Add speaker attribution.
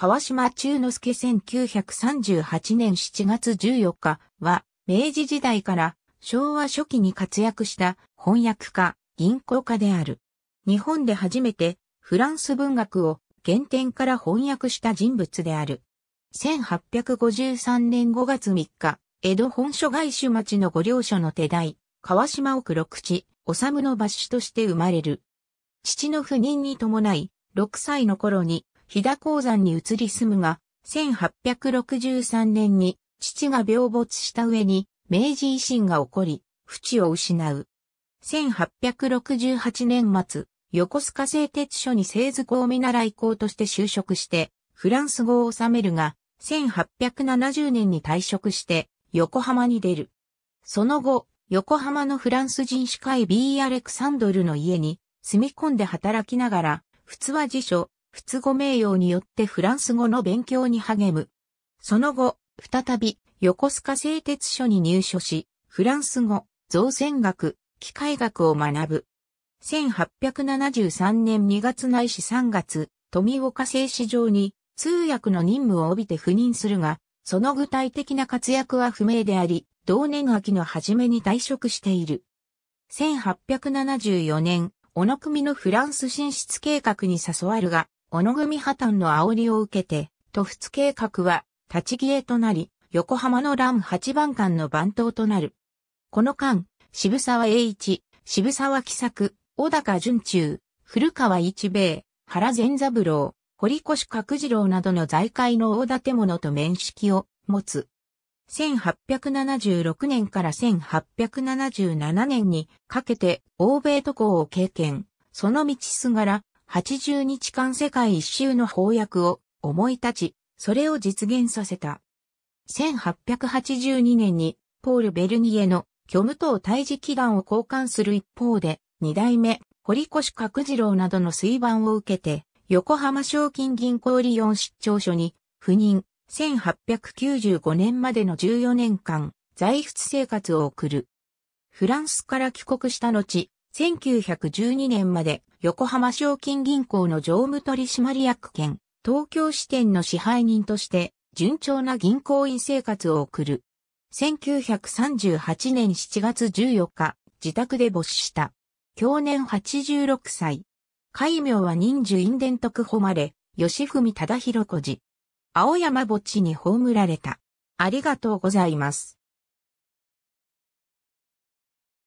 Speaker 1: 川島中之助1938年7月14日は、明治時代から昭和初期に活躍した翻訳家、銀行家である。日本で初めてフランス文学を原点から翻訳した人物である。1853年5月3日、江戸本所外種町の御領所の手代、川島奥六地、治の抜所として生まれる。父の不妊に伴い、6歳の頃に飛騨鉱山に移り住むが、1863年に父が病没した上に明治維新が起こり、淵を失う。1868年末、横須賀製鉄所に製図工見習い校として就職して、フランス語を収めるが、1870年に退職して、横浜に出る。その後、横浜のフランス人司会 B. アレクサンドルの家に住み込んで働きながら、普通は辞書、仏語名誉によってフランス語の勉強に励む。その後、再び、横須賀製鉄所に入所し、フランス語、造船学、機械学を学ぶ。1873年2月ないし3月、富岡製糸場に通訳の任務を帯びて赴任するが、その具体的な活躍は不明であり、同年秋の初めに退職している。1874年、小野組のフランス進出計画に誘われるが、小野組破綻の煽りを受けて、都仏計画は立ち消えとなり、横浜の乱八番間の番頭となる。この間、渋沢栄一、渋沢喜作、小高淳中、古川一兵衛、原善三郎、堀越角次郎などの財界の大建物と面識を持つ。1876年から1877年にかけて欧米渡航を経験。その道すがら80日間世界一周の翻訳を思い立ち、それを実現させた。1882年にポール・ベルニエの虚無党退治祈願を交換する一方で、二代目、堀越角次郎などの水盤を受けて、横浜賞金銀行リオン出張所に赴任、1895年までの14年間、在仏生活を送る。フランスから帰国した後、1912年まで横浜賞金銀行の常務取締役兼東京支店の支配人として順調な銀行員生活を送る。1938年7月14日、自宅で没死した。去年86歳。戒名は忍寿院伝徳誉れ、吉文忠弘子寺。青山墓地に葬られた。ありがとうございます。